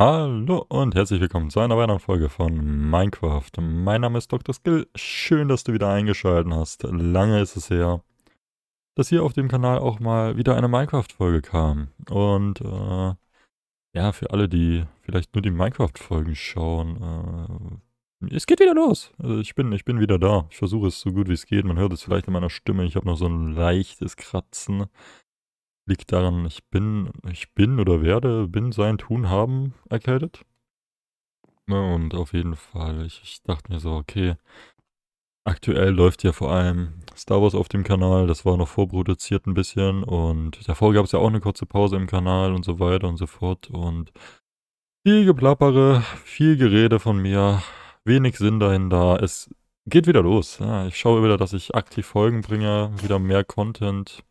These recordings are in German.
Hallo und herzlich willkommen zu einer weiteren Folge von Minecraft. Mein Name ist Dr. Skill, schön, dass du wieder eingeschaltet hast. Lange ist es her, dass hier auf dem Kanal auch mal wieder eine Minecraft-Folge kam. Und äh, ja, für alle, die vielleicht nur die Minecraft-Folgen schauen, äh, es geht wieder los. Äh, ich, bin, ich bin wieder da. Ich versuche es so gut wie es geht. Man hört es vielleicht in meiner Stimme. Ich habe noch so ein leichtes Kratzen. Liegt daran, ich bin, ich bin oder werde, bin, sein, tun, haben erkältet. Ne, und auf jeden Fall, ich, ich dachte mir so, okay, aktuell läuft ja vor allem Star Wars auf dem Kanal, das war noch vorproduziert ein bisschen und davor gab es ja auch eine kurze Pause im Kanal und so weiter und so fort und viel Geplappere, viel Gerede von mir, wenig Sinn dahin da. Es geht wieder los. Ja, ich schaue wieder, dass ich aktiv Folgen bringe, wieder mehr Content,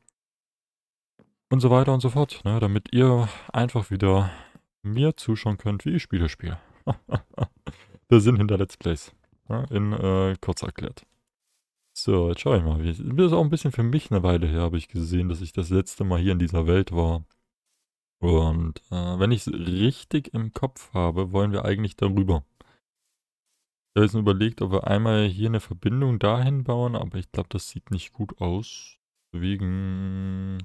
und so weiter und so fort, ne? damit ihr einfach wieder mir zuschauen könnt, wie ich Spiele spiele. Der Sinn hinter Let's Plays, ne? in äh, kurz erklärt. So, jetzt schaue ich mal. Wie, das ist auch ein bisschen für mich eine Weile her, habe ich gesehen, dass ich das letzte Mal hier in dieser Welt war. Und äh, wenn ich es richtig im Kopf habe, wollen wir eigentlich darüber. Ich habe jetzt überlegt, ob wir einmal hier eine Verbindung dahin bauen, aber ich glaube, das sieht nicht gut aus. Wegen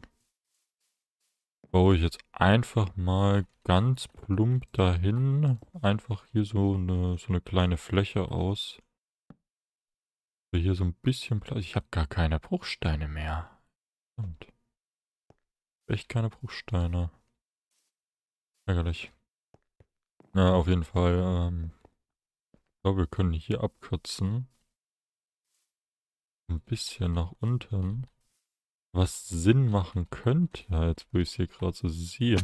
baue ich jetzt einfach mal ganz plump dahin. Einfach hier so eine, so eine kleine Fläche aus. Hier so ein bisschen Platz. Ich habe gar keine Bruchsteine mehr. Und echt keine Bruchsteine. Ärgerlich. Na, ja, auf jeden Fall. Ähm, ich glaube, wir können hier abkürzen. Ein bisschen nach unten. Was Sinn machen könnte, jetzt wo ich es hier gerade so sehe,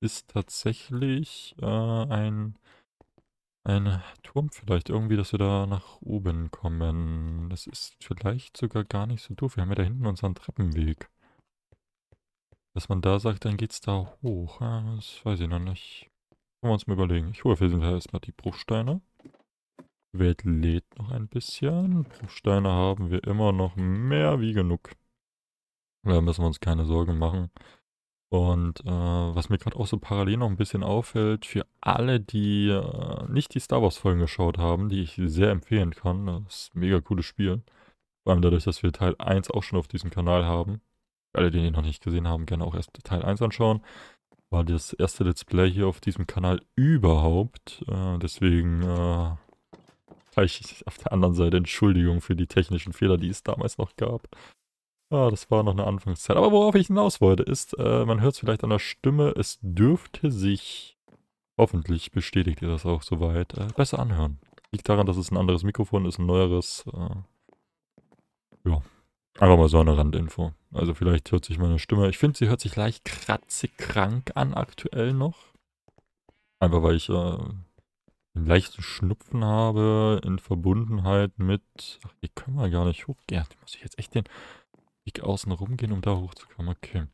ist tatsächlich äh, ein, ein Turm vielleicht. Irgendwie, dass wir da nach oben kommen. Das ist vielleicht sogar gar nicht so doof. Wir haben ja da hinten unseren Treppenweg. Dass man da sagt, dann geht's da hoch. Ja, das weiß ich noch nicht. Können wir uns mal überlegen. Ich hole auf jeden Fall erstmal die Bruchsteine. Die Welt lädt noch ein bisschen. Bruchsteine haben wir immer noch mehr wie genug. Da müssen wir uns keine Sorgen machen. Und äh, was mir gerade auch so parallel noch ein bisschen auffällt, für alle, die äh, nicht die Star Wars-Folgen geschaut haben, die ich sehr empfehlen kann, das ist ein mega cooles Spiel. Vor allem dadurch, dass wir Teil 1 auch schon auf diesem Kanal haben. alle, die ihn noch nicht gesehen haben, gerne auch erst Teil 1 anschauen. War das erste Let's Play hier auf diesem Kanal überhaupt. Äh, deswegen äh, gleich auf der anderen Seite Entschuldigung für die technischen Fehler, die es damals noch gab. Ah, das war noch eine Anfangszeit. Aber worauf ich hinaus wollte, ist, äh, man hört es vielleicht an der Stimme, es dürfte sich, hoffentlich bestätigt ihr das auch soweit, äh, besser anhören. Liegt daran, dass es ein anderes Mikrofon ist, ein neueres. Äh, ja, einfach mal so eine Randinfo. Also vielleicht hört sich meine Stimme, ich finde, sie hört sich leicht kratzig krank an aktuell noch. Einfach weil ich äh, einen leichten Schnupfen habe in Verbundenheit mit... Ach, die können wir gar nicht hochgehen. Ja, die muss ich jetzt echt den... Weg außen rumgehen, um da hochzukommen. Okay.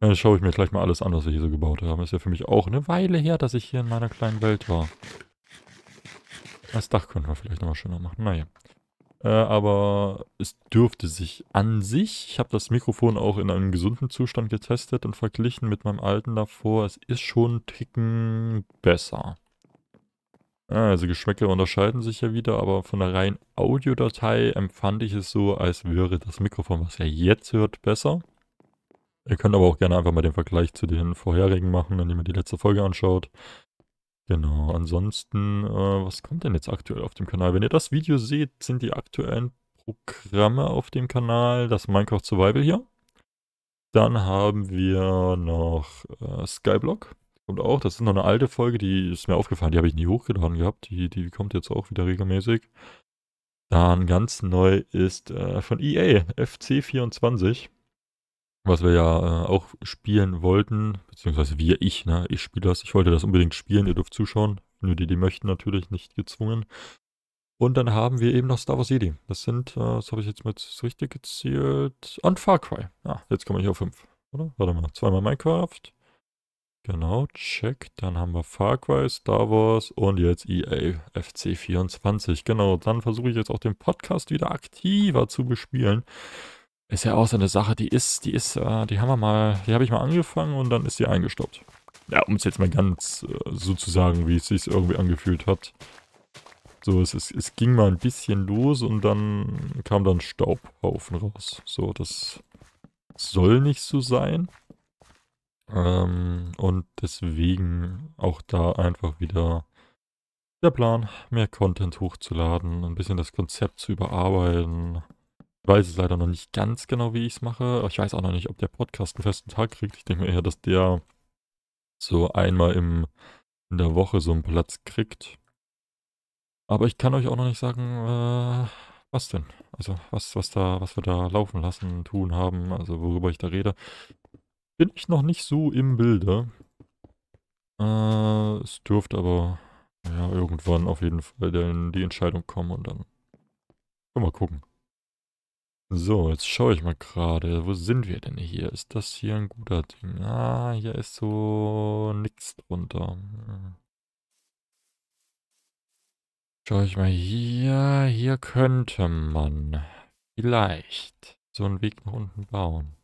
Dann schaue ich mir gleich mal alles an, was wir hier so gebaut haben. Ist ja für mich auch eine Weile her, dass ich hier in meiner kleinen Welt war. Das Dach könnten wir vielleicht nochmal schöner machen. Naja. Äh, aber es dürfte sich an sich, ich habe das Mikrofon auch in einem gesunden Zustand getestet und verglichen mit meinem alten davor, es ist schon ein Ticken besser. Also Geschmäcker unterscheiden sich ja wieder, aber von der reinen Audiodatei empfand ich es so, als wäre das Mikrofon, was ihr jetzt hört, besser. Ihr könnt aber auch gerne einfach mal den Vergleich zu den vorherigen machen, indem ihr die letzte Folge anschaut. Genau, ansonsten, äh, was kommt denn jetzt aktuell auf dem Kanal? Wenn ihr das Video seht, sind die aktuellen Programme auf dem Kanal das Minecraft Survival hier. Dann haben wir noch äh, Skyblock kommt auch. Das ist noch eine alte Folge, die ist mir aufgefallen, die habe ich nie hochgeladen gehabt. Die, die kommt jetzt auch wieder regelmäßig. Dann ganz neu ist äh, von EA FC24, was wir ja äh, auch spielen wollten, beziehungsweise wir, ich, ne? Ich spiele das. Ich wollte das unbedingt spielen, ihr dürft zuschauen. Nur die, die möchten, natürlich nicht gezwungen. Und dann haben wir eben noch Star Wars Jedi. Das sind, äh, das habe ich jetzt mal richtig gezählt, und Far Cry. Ah, jetzt komme ich auf 5, oder? Warte mal, zweimal Minecraft, Genau, check. Dann haben wir Far Cry, Star Wars und jetzt EA FC24. Genau, dann versuche ich jetzt auch den Podcast wieder aktiver zu bespielen. Ist ja auch so eine Sache, die ist, die ist, äh, die haben wir mal, die habe ich mal angefangen und dann ist die eingestoppt. Ja, um es jetzt mal ganz äh, so zu sagen, wie es sich irgendwie angefühlt hat. So, es, es, es ging mal ein bisschen los und dann kam dann Staubhaufen raus. So, das soll nicht so sein. Ähm, und deswegen auch da einfach wieder der Plan, mehr Content hochzuladen, ein bisschen das Konzept zu überarbeiten. Ich weiß es leider noch nicht ganz genau, wie ich es mache. Ich weiß auch noch nicht, ob der Podcast einen festen Tag kriegt. Ich denke mir eher, dass der so einmal im, in der Woche so einen Platz kriegt. Aber ich kann euch auch noch nicht sagen, äh, was denn? Also was, was da, was wir da laufen lassen, tun haben, also worüber ich da rede. Bin ich noch nicht so im Bilde. Äh, es dürfte aber ja, irgendwann auf jeden Fall denn die Entscheidung kommen und dann können wir gucken. So, jetzt schaue ich mal gerade. Wo sind wir denn hier? Ist das hier ein guter Ding? Ah, hier ist so nichts drunter. Schaue ich mal hier. Hier könnte man vielleicht so einen Weg nach unten bauen.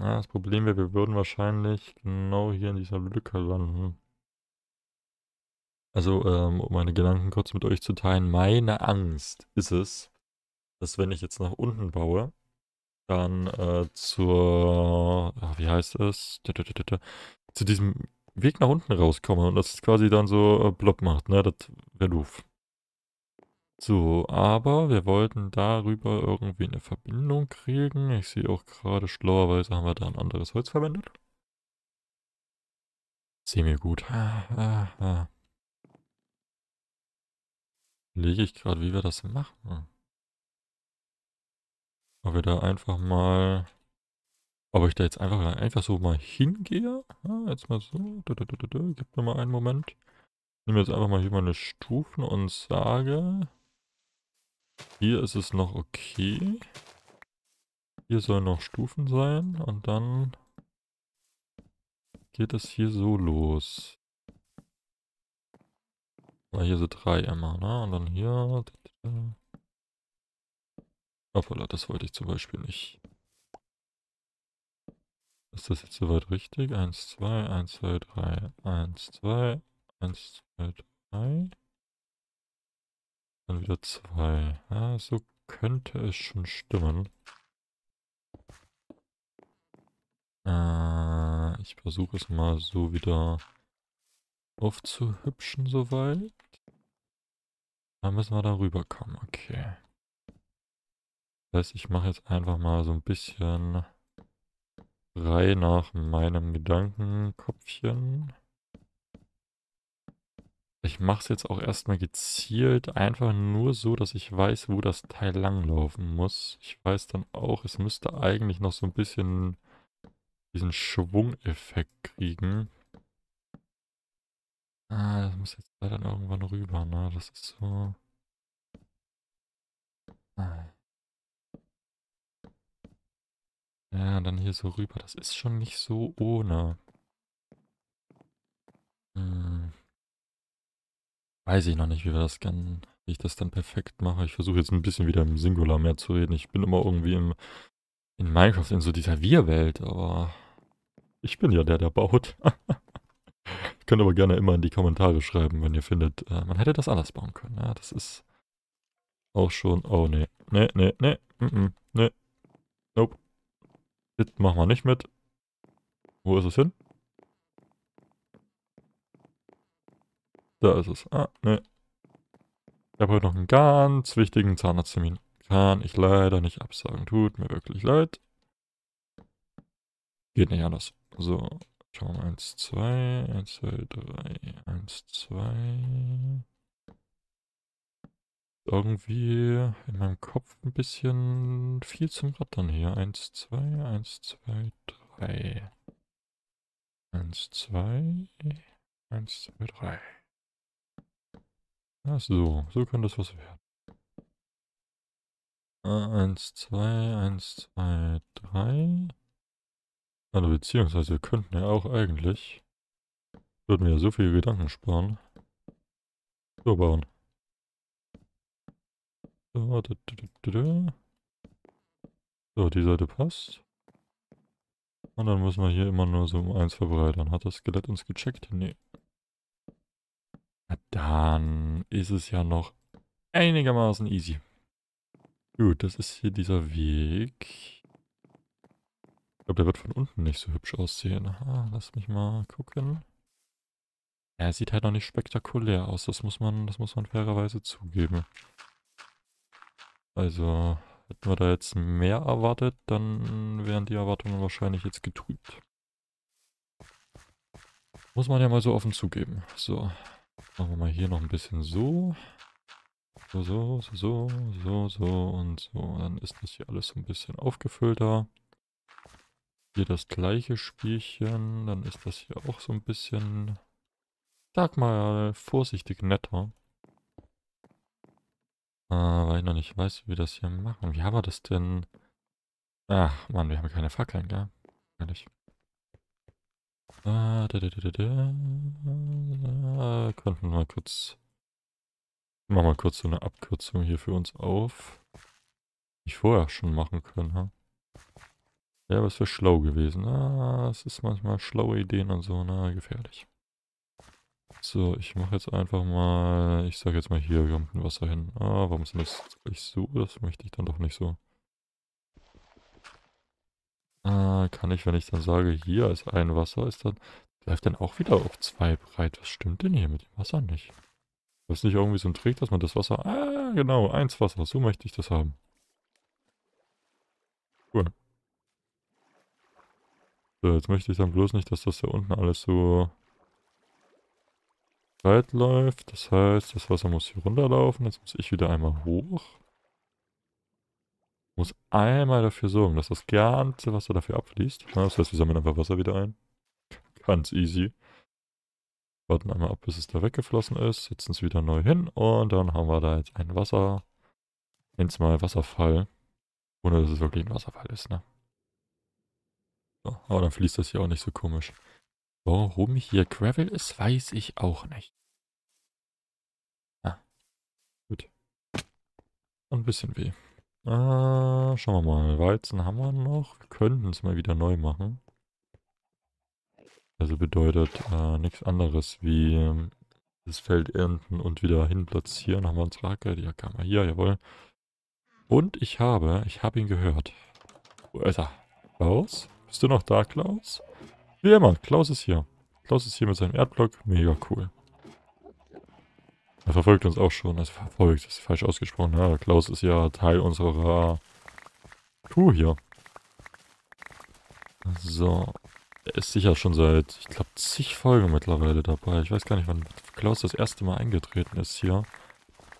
Ja, das Problem wäre, wir würden wahrscheinlich genau hier in dieser Lücke landen. Also, ähm, um meine Gedanken kurz mit euch zu teilen, meine Angst ist es, dass wenn ich jetzt nach unten baue, dann äh, zur, ach, wie heißt es, zu diesem Weg nach unten rauskomme und das quasi dann so äh, blob macht, ne? Das wäre doof. So, aber wir wollten darüber irgendwie eine Verbindung kriegen. Ich sehe auch gerade, schlauerweise haben wir da ein anderes Holz verwendet. Sehe mir gut. Ah, ah, ah. Lege ich gerade, wie wir das machen. Ob wir da einfach mal... Ob ich da jetzt einfach, einfach so mal hingehe? jetzt mal so. Gib mir mal einen Moment. Nehme jetzt einfach mal hier meine Stufen und sage... Hier ist es noch okay. Hier sollen noch Stufen sein und dann geht es hier so los. Na, hier sind drei immer, ne? Und dann hier... Hoppala, oh, das wollte ich zum Beispiel nicht. Ist das jetzt soweit richtig? 1, 2, 1, 2, 3, 1, 2, 1, 2, 3. Dann wieder zwei. Ja, so könnte es schon stimmen. Äh, ich versuche es mal so wieder aufzuhübschen soweit. Dann müssen wir da rüberkommen, okay. Das heißt, ich mache jetzt einfach mal so ein bisschen frei nach meinem Gedankenkopfchen. Ich mache es jetzt auch erstmal gezielt, einfach nur so, dass ich weiß, wo das Teil langlaufen muss. Ich weiß dann auch, es müsste eigentlich noch so ein bisschen diesen Schwungeffekt kriegen. Ah, das muss jetzt leider irgendwann rüber, ne? Das ist so... Ah. Ja, und dann hier so rüber. Das ist schon nicht so ohne. Hm. Weiß ich noch nicht, wie wir das dann, wie ich das dann perfekt mache. Ich versuche jetzt ein bisschen wieder im Singular mehr zu reden. Ich bin immer irgendwie im, in Minecraft in so dieser Wir-Welt, aber ich bin ja der, der baut. Ihr könnt aber gerne immer in die Kommentare schreiben, wenn ihr findet, äh, man hätte das anders bauen können. Ja, das ist auch schon. Oh, nee. Nee, nee, nee. Mm -mm, nee. Nope. Das machen wir nicht mit. Wo ist es hin? Da ist es. Ah, ne. Ich habe heute noch einen ganz wichtigen Zahnarzttermin. Kann ich leider nicht absagen. Tut mir wirklich leid. Geht nicht anders. So, schauen wir 1, 2, 1, 2, 3, 1, 2. Irgendwie in meinem Kopf ein bisschen viel zum Rattern hier. 1, 2, 1, 2, 3. 1, 2, 1, 2, 3. Ach so, so kann das was werden. Ah, eins, zwei, eins, zwei, drei. Also beziehungsweise wir könnten ja auch eigentlich, würden wir ja so viele Gedanken sparen, so bauen. So, da, da, da, so, die Seite passt. Und dann müssen wir hier immer nur so um eins verbreitern. Hat das Skelett uns gecheckt? Nee. Na dann ist es ja noch einigermaßen easy. Gut, das ist hier dieser Weg. Ich glaube, der wird von unten nicht so hübsch aussehen. Aha, lass mich mal gucken. Er sieht halt noch nicht spektakulär aus. Das muss man, das muss man fairerweise zugeben. Also, hätten wir da jetzt mehr erwartet, dann wären die Erwartungen wahrscheinlich jetzt getrübt. Muss man ja mal so offen zugeben. So, Machen wir mal hier noch ein bisschen so. So, so, so, so, so und so. Dann ist das hier alles so ein bisschen aufgefüllter. Hier das gleiche Spielchen. Dann ist das hier auch so ein bisschen, sag mal, vorsichtig netter. Äh, weil ich noch nicht weiß, wie wir das hier machen. Wie haben wir das denn? Ach, Mann, wir haben keine Fackeln, gell? Ehrlich. Ah, da, da, da, da, Konnten mal kurz. Machen wir kurz so eine Abkürzung hier für uns auf. Ich vorher schon machen können, ha? Ja, aber es wäre schlau gewesen. Ah, es ist manchmal schlaue Ideen und so, na, gefährlich. So, ich mache jetzt einfach mal, ich sage jetzt mal hier, wir haben Wasser hin. Ah, warum ist denn das gleich so? Das möchte ich dann doch nicht so. Äh, kann ich, wenn ich dann sage, hier ist ein Wasser, ist dann, läuft dann auch wieder auf zwei breit. Was stimmt denn hier mit dem Wasser nicht? Das ist nicht irgendwie so ein Trick, dass man das Wasser, ah, genau, eins Wasser, so möchte ich das haben. Cool. So, jetzt möchte ich dann bloß nicht, dass das hier unten alles so breit läuft. Das heißt, das Wasser muss hier runterlaufen. Jetzt muss ich wieder einmal hoch muss einmal dafür sorgen, dass das ganze Wasser dafür abfließt. Das heißt, wir sammeln einfach Wasser wieder ein. Ganz easy. Warten einmal ab, bis es da weggeflossen ist, setzen es wieder neu hin und dann haben wir da jetzt ein Wasser, nenn's mal Wasserfall, ohne dass es wirklich ein Wasserfall ist, ne? So, aber dann fließt das hier auch nicht so komisch. Warum hier Gravel ist, weiß ich auch nicht. Ah, gut. Ein bisschen weh. Ah, schauen wir mal. Weizen haben wir noch. Wir könnten es mal wieder neu machen. Also bedeutet äh, nichts anderes wie ähm, das Feld ernten und wieder hinplatzieren. Haben wir uns Hacke? Ja, kann man wir hier, jawohl. Und ich habe, ich habe ihn gehört. Wo ist er? Klaus? Bist du noch da, Klaus? Wie immer, Klaus ist hier. Klaus ist hier mit seinem Erdblock. Mega cool. Er verfolgt uns auch schon. Das verfolgt, das ist falsch ausgesprochen. Ja, Klaus ist ja Teil unserer Crew hier. So. Er ist sicher schon seit, ich glaube, zig Folgen mittlerweile dabei. Ich weiß gar nicht, wann Klaus das erste Mal eingetreten ist hier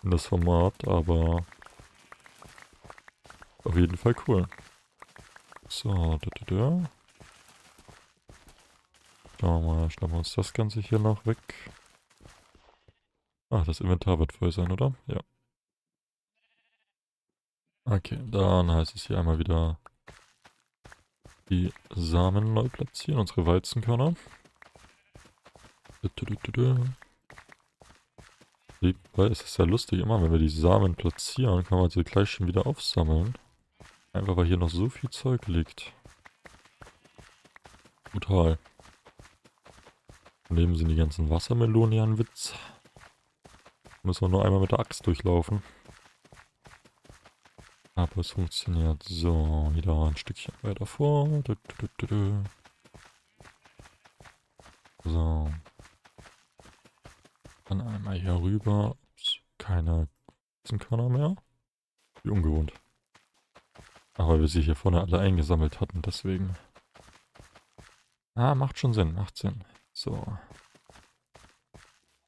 in das Format, aber auf jeden Fall cool. So, da, da, da. Schauen wir mal, schnappen wir uns das Ganze hier noch weg. Ach, das Inventar wird voll sein, oder? Ja. Okay, dann heißt es hier einmal wieder die Samen neu platzieren, unsere Weizenkörner. Weil es ist ja lustig, immer wenn wir die Samen platzieren, kann man sie gleich schon wieder aufsammeln. Einfach weil hier noch so viel Zeug liegt. Brutal. Daneben sind die ganzen Wassermelonen ja ein Witz. Müssen wir nur einmal mit der Axt durchlaufen. Aber es funktioniert. So, wieder ein Stückchen weiter vor. Du, du, du, so. Dann einmal hier rüber. Ups, keine Körner mehr. Wie ungewohnt. Aber wir sie hier vorne alle eingesammelt hatten, deswegen. Ah, macht schon Sinn, macht Sinn. So,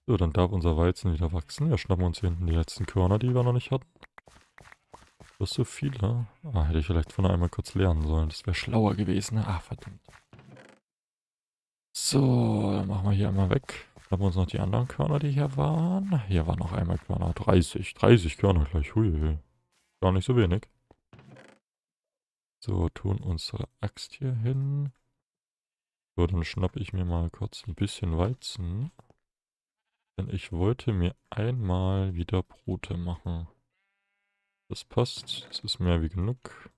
so, dann darf unser Weizen wieder wachsen. Wir schnappen uns hier hinten die letzten Körner, die wir noch nicht hatten. Das so viele. Ne? Ah, hätte ich vielleicht von einmal kurz lernen sollen. Das wäre schlauer gewesen. Ne? Ah, verdammt. So, dann machen wir hier einmal weg. Schnappen uns noch die anderen Körner, die hier waren. Hier waren noch einmal Körner. 30. 30 Körner gleich. Hui. Gar nicht so wenig. So, tun unsere Axt hier hin. So, dann schnappe ich mir mal kurz ein bisschen Weizen. Denn ich wollte mir einmal wieder Brote machen. Das passt, das ist mehr wie genug.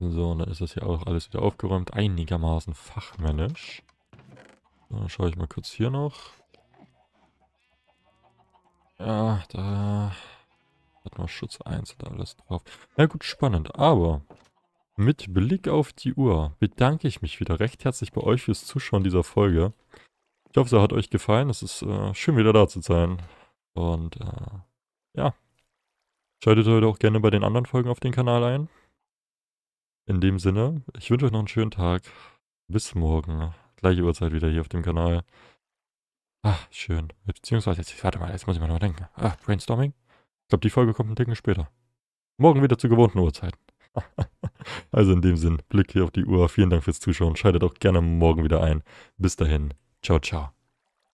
So, und dann ist das hier auch alles wieder aufgeräumt, einigermaßen fachmännisch. So, dann schaue ich mal kurz hier noch. Ja, da hat man Schutz 1 und alles drauf. Na ja, gut, spannend, aber mit Blick auf die Uhr bedanke ich mich wieder recht herzlich bei euch fürs Zuschauen dieser Folge. Ich hoffe, es hat euch gefallen. Es ist äh, schön, wieder da zu sein. Und äh, ja, schaltet heute auch gerne bei den anderen Folgen auf den Kanal ein. In dem Sinne, ich wünsche euch noch einen schönen Tag. Bis morgen. Gleiche Uhrzeit wieder hier auf dem Kanal. Ah, schön. Beziehungsweise, jetzt, warte mal, jetzt muss ich mal noch denken. Ah, Brainstorming? Ich glaube, die Folge kommt ein Ticken später. Morgen wieder zu gewohnten Uhrzeiten. also in dem Sinn, Blick hier auf die Uhr. Vielen Dank fürs Zuschauen. Schaltet auch gerne morgen wieder ein. Bis dahin. 悄悄。